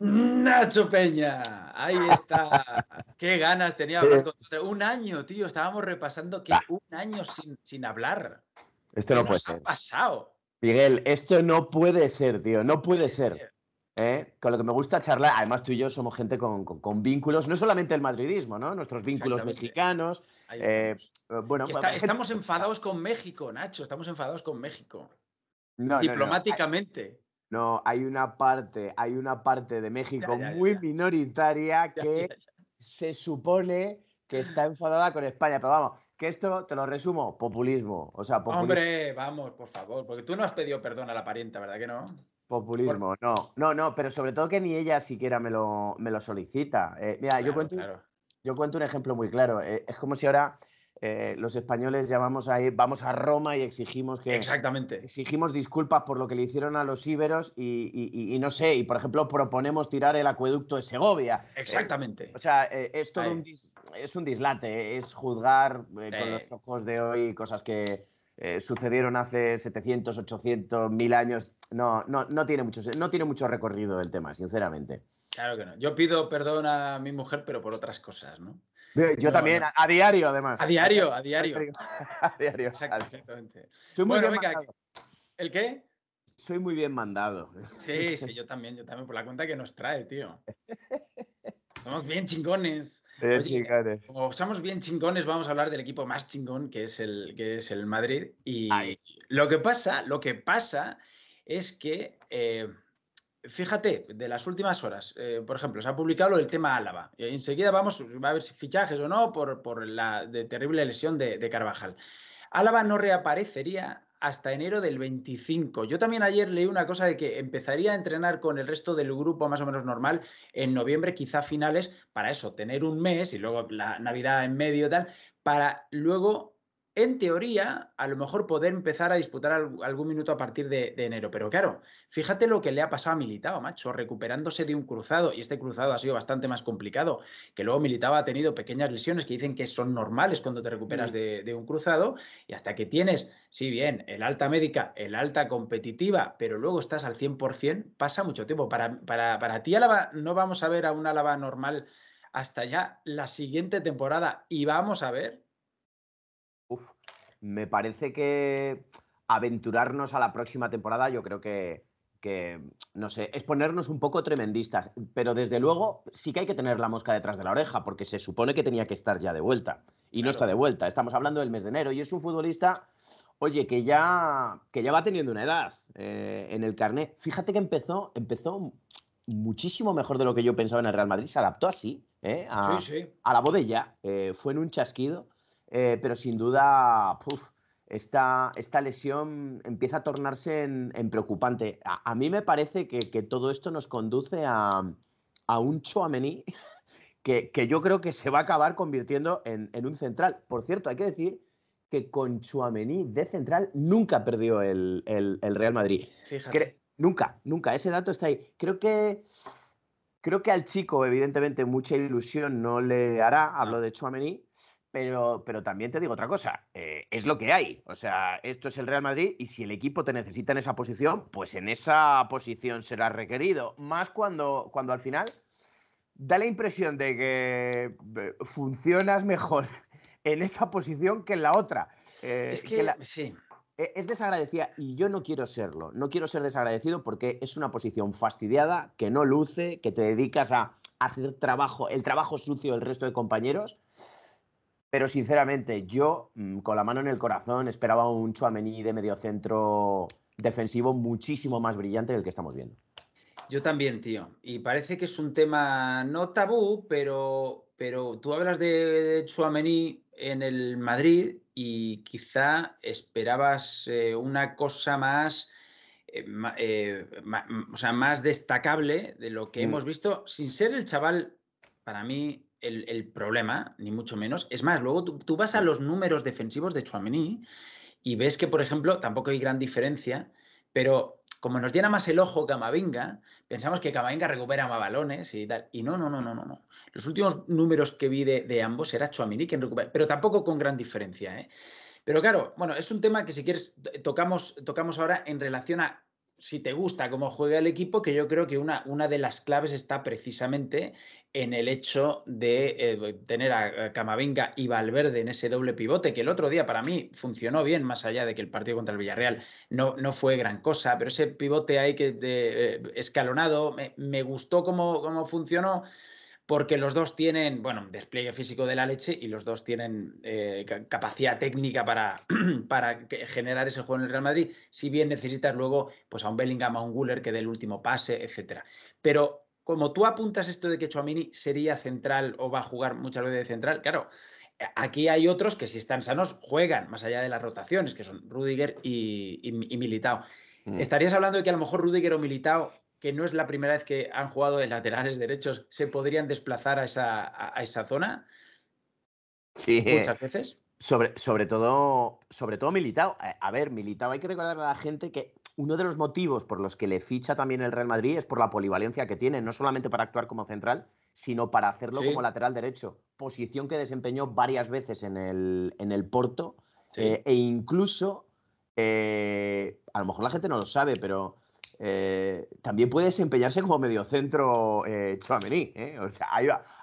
Nacho Peña, ahí está. qué ganas tenía hablar con Un año, tío, estábamos repasando que ah. un año sin, hablar. Esto no puede ser. Ha pasado? Miguel, esto no puede ser, tío, no puede, ser. ¿eh? Con lo que me gusta charlar, además tú y yo somos gente con, vínculos, no solamente el madridismo, ¿no? Nuestros vínculos mexicanos. Eh, eh, bueno, estamos enfadados con México, Nacho, estamos enfadados con México. diplomáticamente. No, hay una parte, hay una parte de México muy minoritaria que se supone que está enfadada con España, pero vamos, que esto te lo resumo, populismo, o sea, Hombre, vamos, por favor, porque tú no has pedido perdón a la parienta, ¿verdad que no? Populismo, no, no, no, pero sobre todo que ni ella siquiera me lo, me lo solicita. Eh, mira, yo, cuento, yo cuento un ejemplo muy claro. Eh, es como si ahora eh, los españoles llamamos a vamos a Roma y exigimos que. Exactamente. Exigimos disculpas por lo que le hicieron a los íberos y, no sé, y por ejemplo proponemos tirar el acueducto de Segovia. Eh, Exactamente. o sea, eh, es un, dislate, eh, es juzgar con los ojos de hoy cosas que sucedieron hace 700, 800, 1000 años. No, no, no, tiene mucho, no tiene mucho recorrido el tema, sinceramente. Claro que no. Yo pido perdón a mi mujer, pero por otras cosas, ¿no? Yo también, A, diario además. A diario, a diario. a diario. exactamente. Soy muy ¿el qué? Soy muy bien mandado. Sí, sí, yo también, yo también, por la cuenta que nos trae, tío. Somos bien chingones. Bien chingones. Como somos bien chingones, vamos a hablar del equipo más chingón que es el, que es el Madrid. Y lo que pasa, lo que pasa es que eh, Fíjate, de las últimas horas, eh, por ejemplo, se ha publicado el tema Álava. Enseguida vamos, a ver si fichajes o no por, por la terrible lesión de, de Carvajal. Álava no reaparecería hasta enero del 25. Yo también ayer leí una cosa de que empezaría a entrenar con el resto del grupo más o menos normal en noviembre, quizá finales, para eso, tener un mes y luego la Navidad en medio, tal, para luego en teoría, a lo mejor poder empezar a disputar algún minuto a partir de, enero. Pero claro, fíjate lo que le ha pasado a Militao, macho, recuperándose de un cruzado, y este cruzado ha sido bastante más complicado, que luego Militao ha tenido pequeñas lesiones que dicen que son normales cuando te recuperas mm. de, un cruzado, y hasta que tienes, si bien, el alta médica, el alta competitiva, pero luego estás al 100%, pasa mucho tiempo. Para, para, para ti, Álava, no vamos a ver a un Álava normal hasta ya la siguiente temporada, y vamos a ver me parece que aventurarnos a la próxima temporada, yo creo que, que, no sé, es ponernos un poco tremendistas, pero desde luego sí que hay que tener la mosca detrás de la oreja, porque se supone que tenía que estar ya de vuelta, y no está de vuelta, estamos hablando del mes de enero, y es un futbolista, oye, que ya, que ya va teniendo una edad eh, en el carnet. Fíjate que empezó, empezó muchísimo mejor de lo que yo pensaba en el Real Madrid, se adaptó así, eh, a, la bodella, eh, fue en un chasquido, eh, pero sin duda, esta, lesión empieza a tornarse en, preocupante. A, mí me parece que, todo esto nos conduce a, un Chouameni que, yo creo que se va a acabar convirtiendo en, un central. Por cierto, hay que decir que con Chouameni de central nunca perdió el, Real Madrid. nunca, nunca. Ese dato está ahí. Creo que... Creo que al chico, evidentemente, mucha ilusión no le hará. Hablo de Chouameni, pero, también te digo otra cosa, eh, es lo que hay. O sea, esto es el Real Madrid y si el equipo te necesita en esa posición, pues en esa posición será requerido. Más cuando, cuando al final da la impresión de que eh, funcionas mejor en esa posición que en la otra. Eh, es que, e, Es desagradecida y yo no quiero serlo. No quiero ser desagradecido porque es una posición fastidiada, que no luce, que te dedicas a hacer trabajo, el trabajo sucio del resto de compañeros pero sinceramente, yo mm, con la mano en el corazón esperaba un Chuamení de mediocentro defensivo muchísimo más brillante del que estamos viendo. Yo también, tío. Y parece que es un tema no tabú, pero, pero tú hablas de Chuamení en el Madrid y quizá esperabas eh, una cosa más, eh, eh, o sea, más destacable de lo que mm. hemos visto, sin ser el chaval, para mí, el, problema, ni mucho menos. Es más, luego tú, vas a los números defensivos de Chuamini y ves que, por ejemplo, tampoco hay gran diferencia, pero como nos llena más el ojo Camavinga, pensamos que Camavinga recupera más balones y tal. Y no, no, no, no, no. no. Los últimos números que vi de, ambos era Chouamini quien recupera, pero tampoco con gran diferencia. ¿eh? Pero claro, bueno, es un tema que si quieres tocamos, tocamos ahora en relación a si te gusta cómo juega el equipo, que yo creo que una, una de las claves está precisamente en el hecho de eh, tener a Camavinga y Valverde en ese doble pivote, que el otro día para mí funcionó bien, más allá de que el partido contra el Villarreal no, no fue gran cosa, pero ese pivote ahí que eh, escalonado me, gustó cómo funcionó porque los dos tienen, bueno, despliegue físico de la leche y los dos tienen eh, capacidad técnica para, para generar ese juego en el Real Madrid, si bien necesitas luego pues, a un Bellingham, a un Guller que dé el último pase, etc. Pero como tú apuntas esto de que Chuamini sería central o va a jugar muchas veces de central, claro, aquí hay otros que si están sanos juegan, más allá de las rotaciones, que son Rudiger y, Militao. Mm. Estarías hablando de que a lo mejor Rudiger o Militao que no es la primera vez que han jugado de laterales derechos, se podrían desplazar a esa, a, esa zona. Sí. Muchas veces. Sobre, sobre, todo, sobre todo Militao. Eh, a ver, Militao, hay que recordar a la gente que uno de los motivos por los que le ficha también el Real Madrid es por la polivalencia que tiene, no solamente para actuar como central, sino para hacerlo como lateral derecho, posición que desempeñó varias veces en el, Porto eh, e incluso, eh, a lo mejor la gente no lo sabe, pero eh, también puede desempeñarse como mediocentro eh, ¿eh? O sea,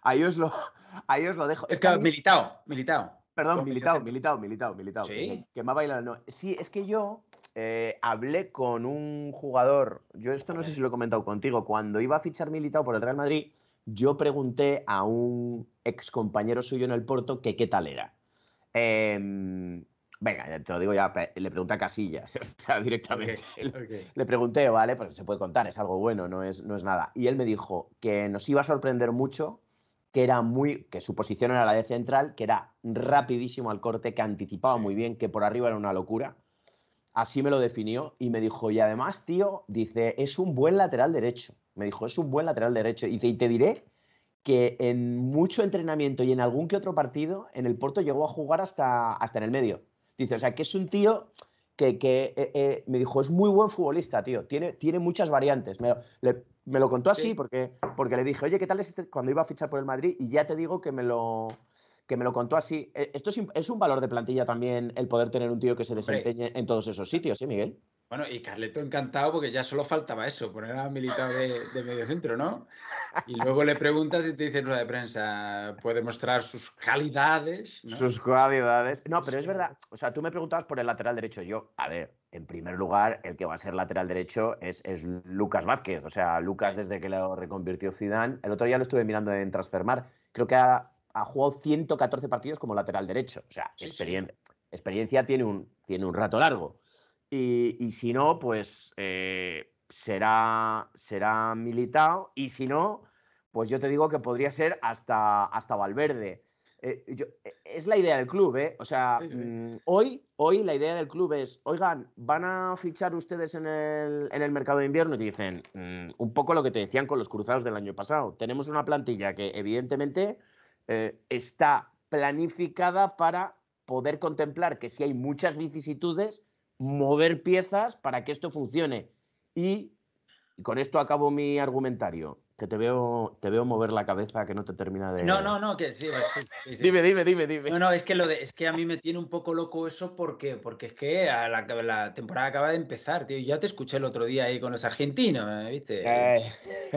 ahí, os lo, lo dejo. Es que militado, militado. Perdón, militado, militado, militado, militado. Que, me ha bailado. Sí, es que yo eh, hablé con un jugador, yo esto no sé si lo he comentado contigo, cuando iba a fichar militado por el Real Madrid, yo pregunté a un ex compañero suyo en el Porto que qué tal era. Eh, Venga, te lo digo ya, le pregunta a Casillas, o sea, directamente. Le pregunté, vale, pues se puede contar, es algo bueno, no es, no es nada. Y él me dijo que nos iba a sorprender mucho, que era muy, que su posición era la de central, que era rapidísimo al corte, que anticipaba muy bien, que por arriba era una locura. Así me lo definió y me dijo, y además, tío, dice, es un buen lateral derecho. Me dijo, es un buen lateral derecho. Y te, diré que en mucho entrenamiento y en algún que otro partido, en el Porto llegó a jugar hasta, hasta en el medio. Dice, o sea, que es un tío que, eh, eh, me dijo, es muy buen futbolista, tío, tiene, tiene muchas variantes. Me, me lo contó así porque, porque le dije, oye, ¿qué tal es este cuando iba a fichar por el Madrid? Y ya te digo que me lo, que me lo contó así. Eh, esto es, es un valor de plantilla también el poder tener un tío que se desempeñe en todos esos sitios, ¿sí, Miguel? Bueno, y Carleto encantado porque ya solo faltaba eso, poner a militar de, medio centro, ¿no? Y luego le preguntas y te dicen no de prensa, puede mostrar sus calidades. Sus cualidades. No, pero es verdad, o sea, tú me preguntabas por el lateral derecho. Yo, a ver, en primer lugar, el que va a ser lateral derecho es, es Lucas Vázquez. O sea, Lucas desde que lo reconvirtió Zidane, el otro día lo estuve mirando en Transfermar, creo que ha, ha jugado 114 partidos como lateral derecho. O sea, experiencia tiene un, tiene un rato largo. Y, si no, pues eh, será, será Y si no, pues yo te digo que podría ser hasta, hasta Valverde. Eh, e, es la idea del club, ¿eh? O sea, mm, hoy, hoy la idea del club es, oigan, ¿van a fichar ustedes en el, en el mercado de invierno? Y te dicen, mm, un poco lo que te decían con los cruzados del año pasado. Tenemos una plantilla que evidentemente eh, está planificada para poder contemplar que si hay muchas vicisitudes, mover piezas para que esto funcione. Y, con esto acabo mi argumentario, que te veo, te veo mover la cabeza que no te termina de... No, no, no, que sí, pues Dime, dime, dime, dime. No, no, es que, es que a mí me tiene un poco loco eso porque, porque es que a la, temporada acaba de empezar, tío. Ya te escuché el otro día ahí con los argentinos, ¿eh? ¿viste? Eh.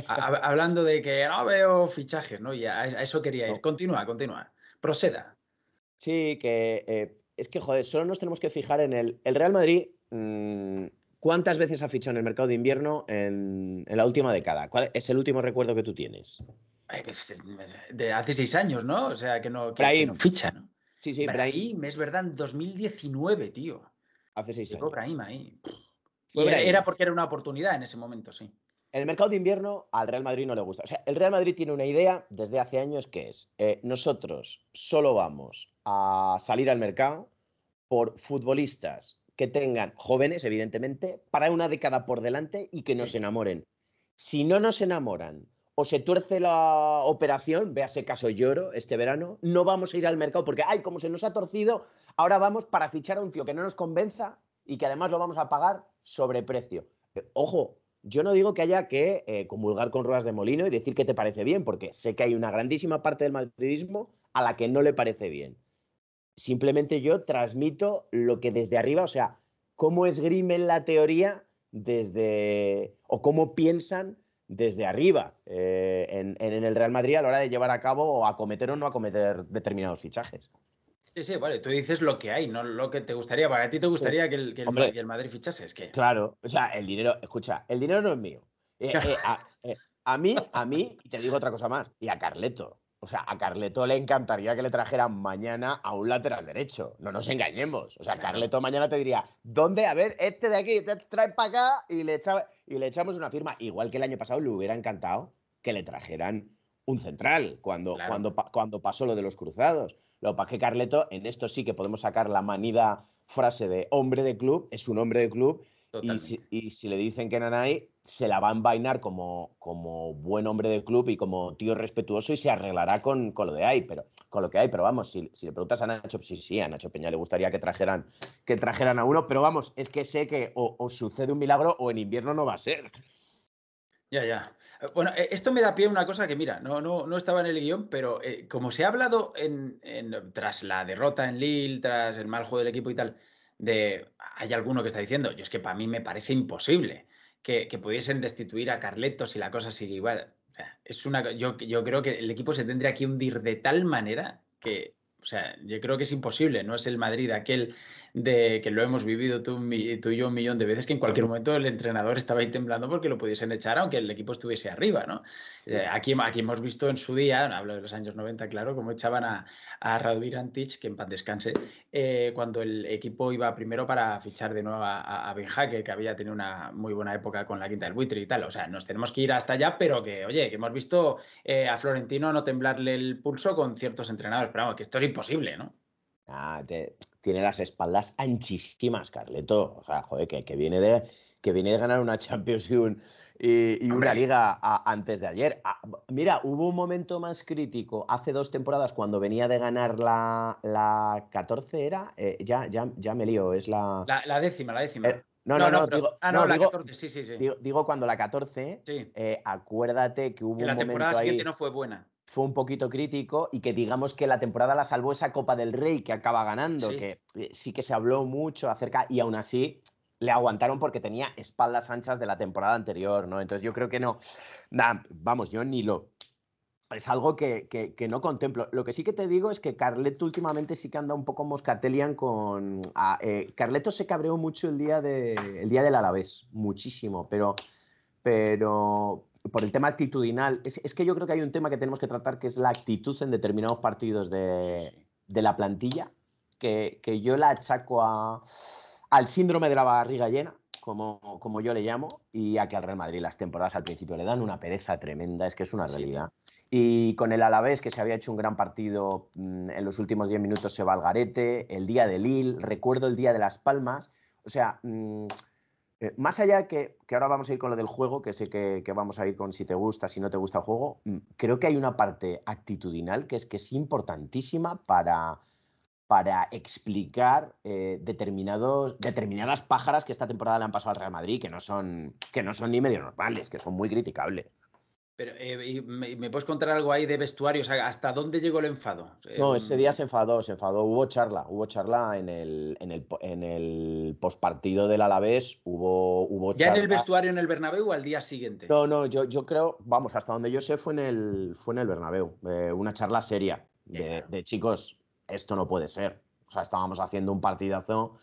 hablando de que no veo fichajes, ¿no? Y a, eso quería ir. Continúa, continúa. Proceda. Sí, que eh, es que, joder, solo nos tenemos que fijar en el, Real Madrid. Mm, ¿Cuántas veces ha fichado en el mercado de invierno en, la última década? ¿Cuál es el último recuerdo que tú tienes? Pues, eh, de hace seis años, ¿no? O sea, que no, ficha, ¿no? Sí, sí. Brahim, es verdad, en 2019, tío. Hace seis años. Era porque era una oportunidad en ese momento, sí. El mercado de invierno al Real Madrid no le gusta. O sea, el Real Madrid tiene una idea desde hace años que es, eh, nosotros solo vamos a salir al mercado por futbolistas que tengan jóvenes, evidentemente, para una década por delante y que nos enamoren. Si no nos enamoran o se tuerce la operación, véase caso lloro este verano, no vamos a ir al mercado porque, ay, como se nos ha torcido, ahora vamos para fichar a un tío que no nos convenza y que además lo vamos a pagar sobreprecio. Eh, ojo, yo no digo que haya que eh, comulgar con ruedas de molino y decir que te parece bien, porque sé que hay una grandísima parte del madridismo a la que no le parece bien. Simplemente yo transmito lo que desde arriba, o sea, cómo esgrimen la teoría desde, o cómo piensan desde arriba eh, en, en, el Real Madrid a la hora de llevar a cabo o acometer o no acometer determinados fichajes. Sí, sí, vale, tú dices lo que hay, no lo que te gustaría. Para ti te gustaría que, el, el, Madrid fichase, es Claro, o sea, el dinero, escucha, el dinero no es mío. Eh, eh, eh, a, mí, a mí, te digo otra cosa más, y a Carleto. O sea, a Carleto le encantaría que le trajeran mañana a un lateral derecho. No nos engañemos. O sea, Carleto mañana te diría, ¿dónde? A ver, este de aquí, te trae para acá y le, y le echamos una firma. Igual que el año pasado le hubiera encantado que le trajeran un central cuando, cuando, cuando pasó lo de los cruzados. Lo que que Carleto, en esto sí que podemos sacar la manida frase de hombre de club, es un hombre de club, y si, le dicen que hay, se la va a envainar como, como buen hombre de club y como tío respetuoso y se arreglará con, con lo de ahí, pero con lo que hay, pero vamos, si, le preguntas a Nacho, sí, sí, a Nacho Peña le gustaría que trajeran, que trajeran a uno, pero vamos, es que sé que o sucede un milagro o en invierno no va a ser. Ya, ya. Bueno, e, esto me da pie a una cosa que, mira, no, no, no estaba en el guión, pero eh, como se ha hablado tras la derrota en Lille, tras el mal juego del equipo y tal, de hay alguno que está diciendo, yo es que para mí me parece imposible que, pudiesen destituir a Carleto si la cosa sigue igual. es una, yo, yo creo que el equipo se tendría que hundir de tal manera que, o sea, yo creo que es imposible, no es el Madrid aquel de que lo hemos vivido tú, y yo un millón de veces, que en cualquier momento el entrenador estaba ahí temblando porque lo pudiesen echar aunque el equipo estuviese arriba, ¿no? Eh, aquí, hemos visto en su día, hablo de los años 90, claro, cómo echaban a, a Radomir que en paz descanse, eh, cuando el equipo iba primero para fichar de nuevo a, Benja, que había tenido una muy buena época con la quinta del buitre y tal. O sea, nos tenemos que ir hasta allá, pero que, oye, que hemos visto eh, a Florentino no temblarle el pulso con ciertos entrenadores. Pero vamos, que esto es imposible, ¿no? Ah, tiene las espaldas anchísimas, Carleto. O sea, joder, que, viene de que viene de ganar una Champions y, una liga antes de ayer. Ah, mira, hubo un momento más crítico hace dos temporadas cuando venía de ganar la, la 14, ¿era? Eh, ya, ya, ya me lío, es la... La, décima, la décima. Eh, no, no, no, digo, ah, la 14, sí, sí, sí. Digo, cuando la 14, eh, acuérdate que hubo un momento ahí... La temporada siguiente no fue buena fue un poquito crítico y que digamos que la temporada la salvó esa Copa del Rey que acaba ganando, que eh, sí que se habló mucho acerca y aún así le aguantaron porque tenía espaldas anchas de la temporada anterior, ¿no? Entonces yo creo que no, nah, vamos, yo ni lo... Es algo que, que, no contemplo. Lo que sí que te digo es que Carleto últimamente sí que anda un poco moscatelian con... Ah, eh, Carleto se cabreó mucho el día, de, el día del Alavés, muchísimo, pero, pero, por el tema actitudinal, es, que yo creo que hay un tema que tenemos que tratar que es la actitud en determinados partidos de, la plantilla, que, yo la achaco al síndrome de la barriga llena, como, como yo le llamo, y a que al Real Madrid las temporadas al principio le dan una pereza tremenda, es que es una realidad. Y con el Alavés, que se había hecho un gran partido mm, en los últimos 10 minutos, se va al garete. El día de Lille, recuerdo el día de Las Palmas. O sea, mm, eh, más allá que, que, ahora vamos a ir con lo del juego, que sé que, vamos a ir con si te gusta, si no te gusta el juego, mm, creo que hay una parte actitudinal que es que es importantísima para, para explicar eh, determinados, determinadas pájaras que esta temporada le han pasado al Real Madrid, que son, que no son ni medio normales, que son muy criticables. Pero, eh, ¿me, puedes contar algo ahí de vestuarios? ¿Hasta dónde llegó el enfado? No, ese día em, se enfadó, se enfadó. Hubo charla, hubo charla en el, en el, en del Alavés, hubo, hubo charla. ¿Ya en el vestuario en el Bernabéu o al día siguiente? No, no, yo, yo creo, vamos, hasta donde yo sé fue en el, fue en el Bernabéu. Eh, una charla seria de, de, chicos, esto no puede ser. O sea, estábamos haciendo un partidazo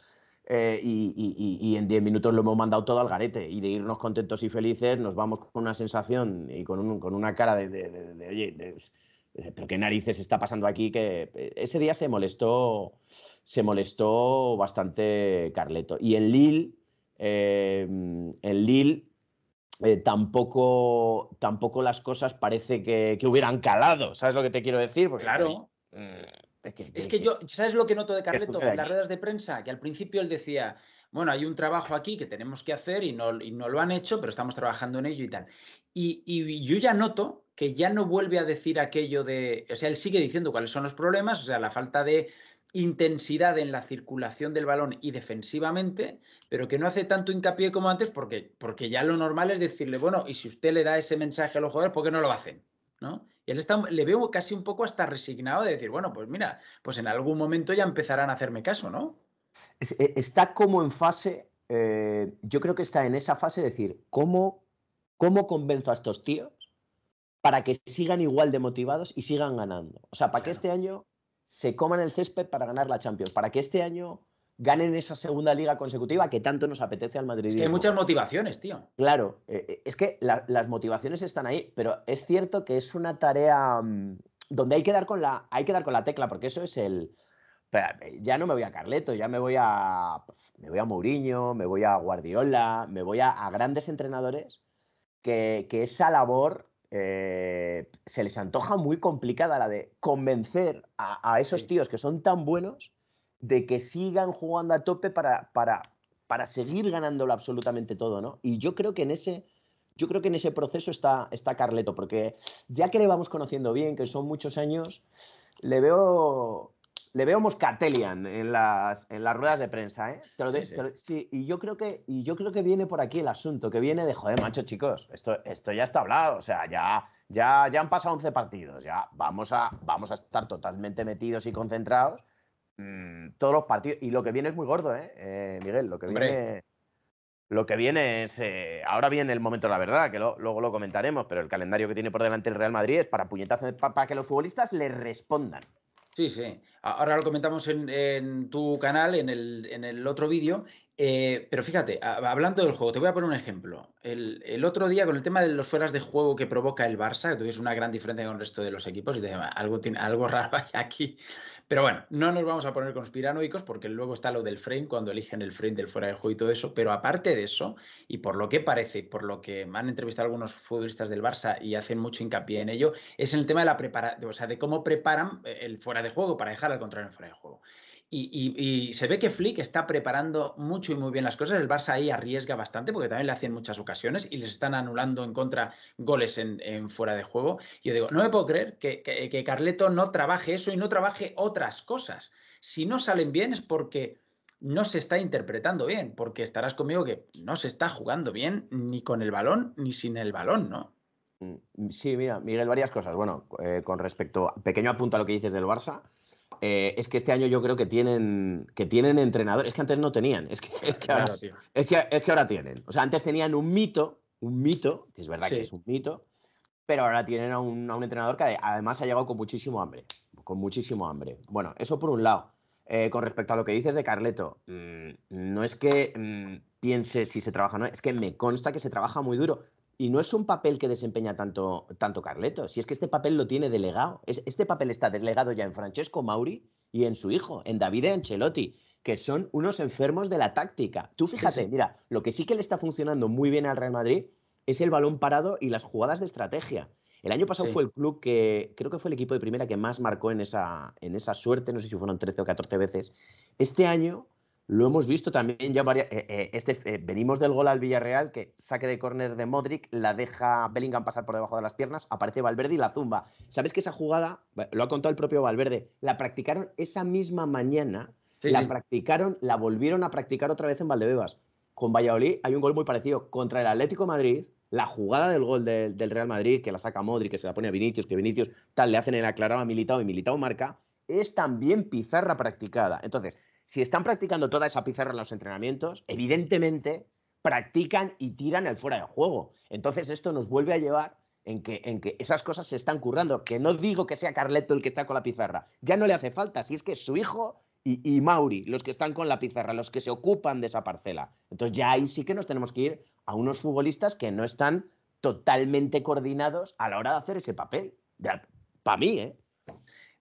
eh, y, en 10 minutos lo hemos mandado todo al garete. Y de irnos contentos y felices, nos vamos con una sensación y con, una cara de, oye, pues, pero qué narices está pasando aquí. Que eh, ese día se molestó, se molestó bastante Carleto. Y en Lille, eh, tampoco, tampoco las cosas parece que, hubieran calado. ¿Sabes lo que te quiero decir? claro. Es que, yo, ¿sabes lo que noto de Carleto en las ruedas de prensa? Que al principio él decía, bueno, hay un trabajo aquí que tenemos que hacer y no, lo han hecho, pero estamos trabajando en ello y tal. Y, yo ya noto que ya no vuelve a decir aquello de, o sea, él sigue diciendo cuáles son los problemas, o sea, la falta de intensidad en la circulación del balón y defensivamente, pero que no hace tanto hincapié como antes porque, porque ya lo normal es decirle, bueno, y si usted le da ese mensaje a los jugadores, ¿por qué no lo hacen? Y él le veo casi un poco hasta resignado de decir, bueno, pues mira, pues en algún momento ya empezarán a hacerme caso, ¿no? E, está como en fase, eh, yo creo que está en esa fase de decir, ¿cómo, ¿cómo convenzo a estos tíos para que sigan igual de motivados y sigan ganando? O sea, para que este año se coman el césped para ganar la Champions, para que este año ganen esa segunda liga consecutiva que tanto nos apetece al Madrid. Es que hay muchas motivaciones, tío. Claro, eh, eh, es que las motivaciones están ahí, pero es cierto que es una tarea mm, donde hay que, dar con la, hay que dar con la tecla, porque eso es el... ya no me voy a Carleto, ya me voy a... Me voy a Mourinho, me voy a Guardiola, me voy a, grandes entrenadores que, esa labor eh, se les antoja muy complicada, la de convencer a, esos tíos que son tan buenos de que sigan jugando a tope para, para, para seguir ganándolo absolutamente todo, ¿no? Y yo creo que en ese, yo creo que en ese proceso está, está Carleto, porque ya que le vamos conociendo bien, que son muchos años, le veo, le veo Moscatelian en las, en las ruedas de prensa, ¿eh? sí, y yo creo que, y yo creo que viene por aquí el asunto, que viene de, joder, macho, chicos, esto, esto ya está hablado, o sea, ya, ya, ya han pasado 11 partidos, ya vamos a, vamos a estar totalmente metidos y concentrados Mm, todos los partidos. Y lo que viene es muy gordo, ¿eh? eh Miguel, lo que viene. Lo que viene es. Eh, ahora viene el momento de la verdad, que luego lo comentaremos, pero el calendario que tiene por delante el Real Madrid es para puñetazos, para, para que los futbolistas le respondan. Sí, sí. Ahora lo comentamos en, tu canal, en el, en el otro vídeo, eh, pero fíjate, hablando del juego, te voy a poner un ejemplo. El, otro día, con el tema de los fueras de juego que provoca el Barça, que tuviste una gran diferencia con el resto de los equipos, y te algo, tiene, algo raro aquí. Pero bueno, no nos vamos a poner conspiranoicos, porque luego está lo del frame, cuando eligen el frame del fuera de juego y todo eso. Pero aparte de eso, y por lo que parece, por lo que me han entrevistado algunos futbolistas del Barça y hacen mucho hincapié en ello, es el tema de la prepara o sea, de cómo preparan eh, el fuera de juego para dejar al contrario en fuera de juego. y se ve que Flick está preparando mucho y muy bien las cosas. El Barça ahí arriesga bastante porque también le hacen muchas ocasiones y les están anulando en contra goles en, fuera de juego. Yo digo, no me puedo creer que, Carleto no trabaje eso y no trabaje otras cosas. Si no salen bien es porque no se está interpretando bien, porque estarás conmigo que no se está jugando bien ni con el balón ni sin el balón, ¿no? Mm, sí, mira, Miguel, varias cosas. Bueno, eh, con respecto, pequeño apunto a lo que dices del Barça, eh, es que este año yo creo que tienen, que tienen entrenadores, es que antes no tenían, es que, es, que ahora, es, que, ahora tienen. O sea, antes tenían un mito, un mito, que es verdad que es un mito, pero ahora tienen a un, a un, entrenador que además ha llegado con muchísimo hambre, con muchísimo hambre. Bueno, eso por un lado. Eh, con respecto a lo que dices de Carleto, mm, no es que mm, piense si se trabaja, no, es que me consta que se trabaja muy duro. Y no es un papel que desempeña tanto, tanto Carleto, si es que este papel lo tiene delegado. este papel está delegado ya en Francesco Mauri y en su hijo, en Davide Ancelotti, que son unos enfermos de la táctica. Tú fíjate, mira, lo que sí que le está funcionando muy bien al Real Madrid es el balón parado y las jugadas de estrategia. El año pasado fue el club que, creo que fue el equipo de primera que más marcó en esa, en esa suerte, no sé si fueron 13 o 14 veces. Este año lo hemos visto también ya varias. Eh, eh, este, eh, venimos del gol al Villarreal, que saque de córner de Modric, la deja Bellingham pasar por debajo de las piernas, aparece Valverde y la zumba. ¿Sabes que esa jugada, lo ha contado el propio Valverde, la practicaron esa misma mañana, la practicaron, la volvieron a practicar otra vez en Valdebebas. Con Valladolid hay un gol muy parecido. Contra el Atlético Madrid, la jugada del gol del Real Madrid, que la saca Modric, que se la pone a Vinicius, que Vinicius tal, le hacen el aclaraba a Militao y Militao marca, es también pizarra practicada. Entonces, si están practicando toda esa pizarra en los entrenamientos, evidentemente practican y tiran el fuera de juego. Entonces esto nos vuelve a llevar en que, en que esas cosas se están currando. Que no digo que sea Carleto el que está con la pizarra, ya no le hace falta, si es que su hijo y, y, Mauri, los que están con la pizarra, los que se ocupan de esa parcela. Entonces ya ahí sí que nos tenemos que ir a unos futbolistas que no están totalmente coordinados a la hora de hacer ese papel. Para mí, ¿eh?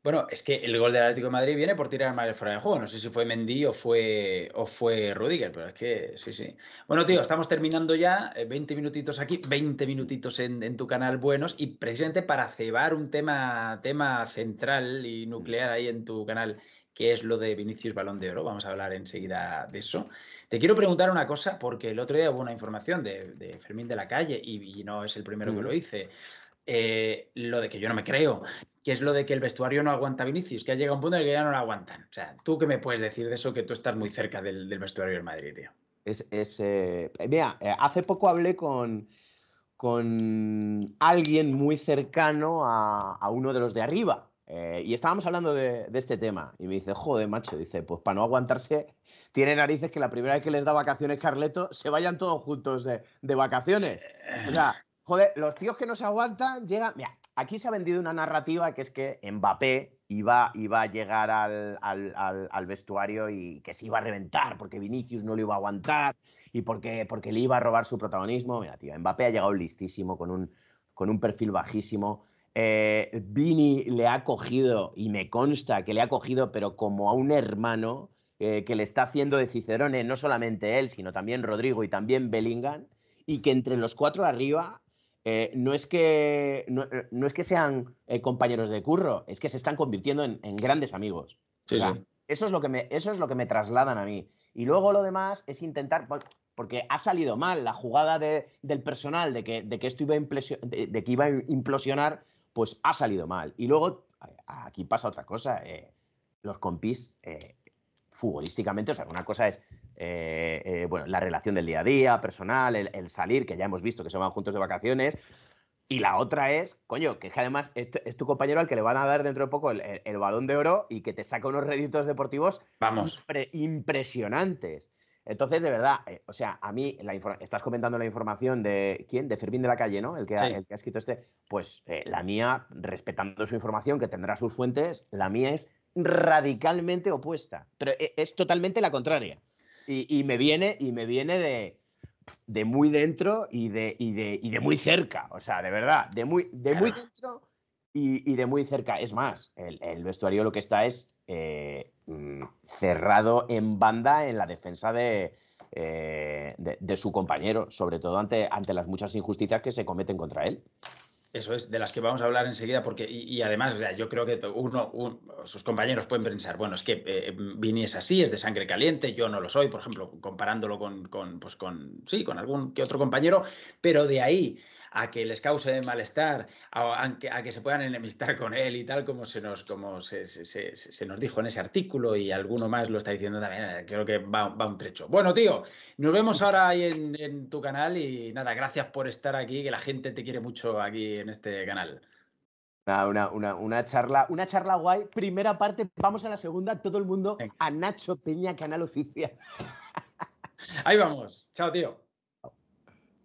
Bueno, es que el gol del Atlético de Madrid viene por tirar mal el fuera de juego. No sé si fue Mendy o fue, o fue Rudiger, pero es que sí, sí. Bueno, tío, estamos terminando ya. 20 eh, minutitos aquí, 20 minutitos en, tu canal buenos. Y precisamente para cebar un tema, tema central y nuclear ahí en tu canal, que es lo de Vinicius Balón de Oro. Vamos a hablar enseguida de eso. Te quiero preguntar una cosa, porque el otro día hubo una información de, Fermín de la Calle y, no es el primero que lo hice. Eh, lo de que yo no me creo, que es lo de que el vestuario no aguanta a Vinicius, que ha llegado un punto en el que ya no lo aguantan. O sea, ¿tú qué me puedes decir de eso que tú estás muy cerca del, vestuario del Madrid, tío? Es, eh, mira, eh, hace poco hablé con, con alguien muy cercano a, uno de los de arriba. Eh, y estábamos hablando de, este tema y me dice, joder, macho, dice, pues para no aguantarse, tiene narices que la primera vez que les da vacaciones Carleto, se vayan todos juntos de, de vacaciones. O sea, joder, los tíos que no se aguantan llegan, mira, aquí se ha vendido una narrativa que es que Mbappé iba, iba a llegar al, vestuario y que se iba a reventar porque Vinicius no lo iba a aguantar y porque, porque le iba a robar su protagonismo. Mira, tío, Mbappé ha llegado listísimo con un, con un perfil bajísimo. Eh, Vini le ha cogido, y me consta que le ha cogido, pero como a un hermano eh, que le está haciendo de Cicerone, no solamente él, sino también Rodrigo y también Bellingham, y que entre los cuatro arriba eh, no, es que, no, eh, es que sean eh, compañeros de curro, es que se están convirtiendo en, grandes amigos. Eso, es lo que me, eso es lo que me trasladan a mí. Y luego lo demás es intentar, porque ha salido mal la jugada del personal de que, de que esto iba a implosionar, pues ha salido mal. Y luego, aquí pasa otra cosa, los compis futbolísticamente, o sea, una cosa es eh, eh, bueno, la relación del día a día, personal, el, salir, que ya hemos visto que se van juntos de vacaciones. Y la otra es, coño, que es que además es tu, compañero al que le van a dar dentro de poco el, balón de oro y que te saca unos réditos deportivos Vamos. impresionantes. Entonces, de verdad, eh, o sea, a mí la estás comentando la información de quién, de Fermín de la Calle, ¿no? El que, ha, que ha escrito este. Pues la mía, respetando su información, que tendrá sus fuentes, la mía es radicalmente opuesta. Pero es totalmente la contraria. Y, me viene, y me viene de, de muy dentro y de, de, muy cerca. O sea, de verdad, de muy, de muy dentro y, de muy cerca. Es más, el, vestuario lo que está es eh, mm, cerrado en banda en la defensa eh, de, su compañero, sobre todo ante, ante las muchas injusticias que se cometen contra él. Eso es, de las que vamos a hablar enseguida, porque, y, además, o sea, yo creo que uno, sus compañeros pueden pensar, bueno, es que eh, eh es así, es de sangre caliente, yo no lo soy, por ejemplo, comparándolo con, con, pues con, sí, con algún que otro compañero, pero de ahí a que les cause malestar, a, a, que, se puedan enemistar con él y tal, como se nos, como se, nos dijo en ese artículo y alguno más lo está diciendo también, eh, creo que va, un trecho. Bueno, tío, nos vemos ahora ahí en tu canal y nada, gracias por estar aquí, que la gente te quiere mucho aquí en este canal una, una, una, charla, una charla guay. Primera parte, vamos a la segunda, todo el mundo a Nacho Peña, Canal Oficial. Ahí vamos. Chao, tío.